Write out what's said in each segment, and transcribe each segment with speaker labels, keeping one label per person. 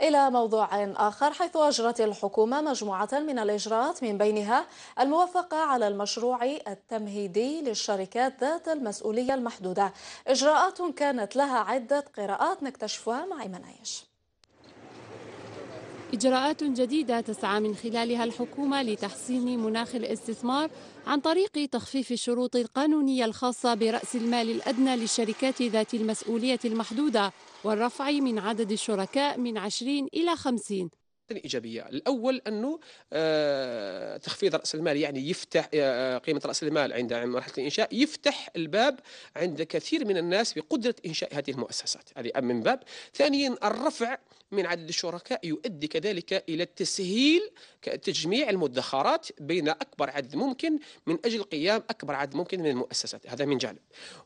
Speaker 1: إلى موضوع آخر حيث أجرت الحكومة مجموعة من الإجراءات من بينها الموافقة على المشروع التمهيدي للشركات ذات المسؤولية المحدودة إجراءات كانت لها عدة قراءات نكتشفها مع إيمان عيش
Speaker 2: إجراءات جديدة تسعى من خلالها الحكومة لتحسين مناخ الاستثمار عن طريق تخفيف الشروط القانونية الخاصة برأس المال الأدنى للشركات ذات المسؤولية المحدودة والرفع من عدد الشركاء من 20 إلى 50
Speaker 3: ايجابيه الاول انه آه، تخفيض راس المال يعني يفتح آه، آه، قيمه راس المال عند مرحله الانشاء يفتح الباب عند كثير من الناس بقدره انشاء هذه المؤسسات هذه من باب ثانيا الرفع من عدد الشركاء يؤدي كذلك الى تسهيل تجميع المدخرات بين اكبر عدد ممكن من اجل قيام اكبر عدد ممكن من المؤسسات هذا من جانب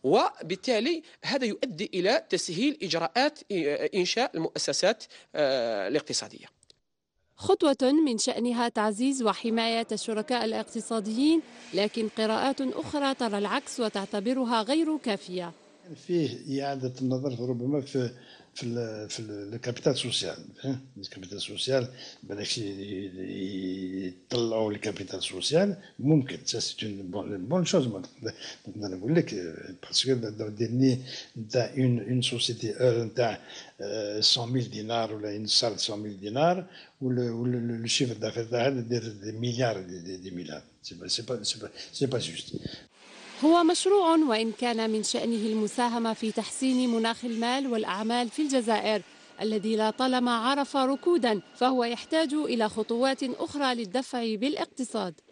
Speaker 3: وبالتالي هذا يؤدي الى تسهيل اجراءات انشاء المؤسسات الاقتصاديه
Speaker 2: خطوة من شأنها تعزيز وحماية الشركاء الاقتصاديين لكن قراءات أخرى ترى العكس وتعتبرها غير
Speaker 4: كافية Il y a des ténèbres le capital social. Le capital social, le capital social. Ça, c'est une bonne chose. Parce que dans le dernier une société a 100 000 dinars, ou une salle 100 000 dinars, ou le chiffre d'affaires est de milliards de milliards. Ce n'est pas juste.
Speaker 2: هو مشروع وإن كان من شأنه المساهمة في تحسين مناخ المال والأعمال في الجزائر الذي لا طالما عرف ركودا فهو يحتاج إلى خطوات أخرى للدفع بالاقتصاد